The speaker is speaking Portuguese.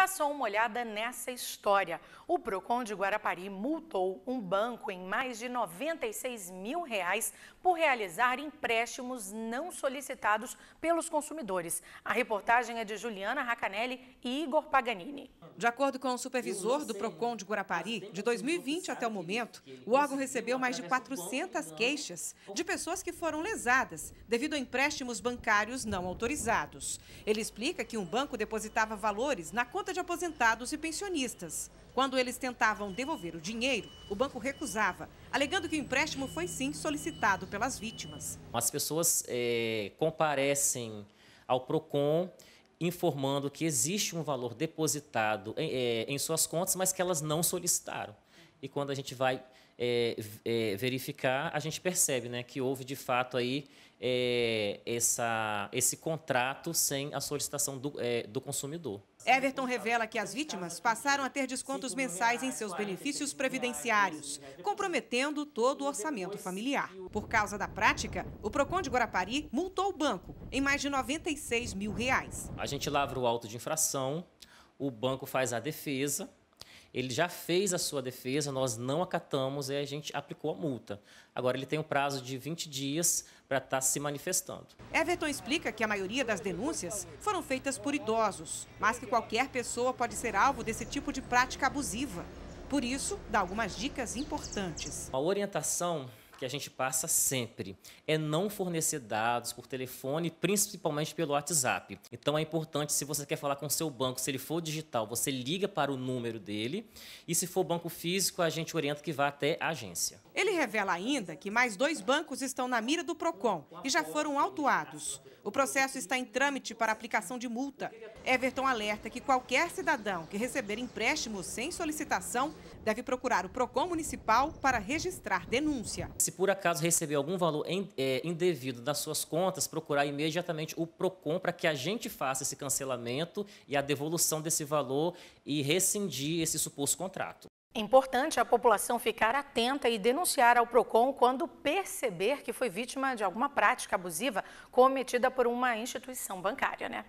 passou uma olhada nessa história. O PROCON de Guarapari multou um banco em mais de 96 mil reais por realizar empréstimos não solicitados pelos consumidores. A reportagem é de Juliana Racanelli e Igor Paganini. De acordo com o supervisor do PROCON de Guarapari, de 2020 até o momento, o órgão recebeu mais de 400 queixas de pessoas que foram lesadas devido a empréstimos bancários não autorizados. Ele explica que um banco depositava valores na conta conta de aposentados e pensionistas. Quando eles tentavam devolver o dinheiro, o banco recusava, alegando que o empréstimo foi sim solicitado pelas vítimas. As pessoas é, comparecem ao PROCON informando que existe um valor depositado em, é, é, em suas contas, mas que elas não solicitaram. E quando a gente vai é, é, verificar, a gente percebe né, que houve de fato aí é, essa, esse contrato sem a solicitação do, é, do consumidor. Everton revela que as vítimas passaram a ter descontos mensais em seus benefícios previdenciários, comprometendo todo o orçamento familiar. Por causa da prática, o PROCON de Guarapari multou o banco em mais de 96 mil reais. A gente lavra o auto de infração, o banco faz a defesa, ele já fez a sua defesa, nós não acatamos e a gente aplicou a multa. Agora ele tem um prazo de 20 dias para estar tá se manifestando. Everton explica que a maioria das denúncias foram feitas por idosos, mas que qualquer pessoa pode ser alvo desse tipo de prática abusiva. Por isso, dá algumas dicas importantes. A orientação que a gente passa sempre é não fornecer dados por telefone, principalmente pelo WhatsApp. Então é importante se você quer falar com seu banco, se ele for digital, você liga para o número dele e se for banco físico, a gente orienta que vá até a agência. Ele revela ainda que mais dois bancos estão na mira do PROCON e já foram autuados. O processo está em trâmite para aplicação de multa. Everton alerta que qualquer cidadão que receber empréstimo sem solicitação deve procurar o PROCON municipal para registrar denúncia. Se por acaso receber algum valor é, indevido das suas contas, procurar imediatamente o PROCON para que a gente faça esse cancelamento e a devolução desse valor e rescindir esse suposto contrato. É importante a população ficar atenta e denunciar ao PROCON quando perceber que foi vítima de alguma prática abusiva cometida por uma instituição bancária, né?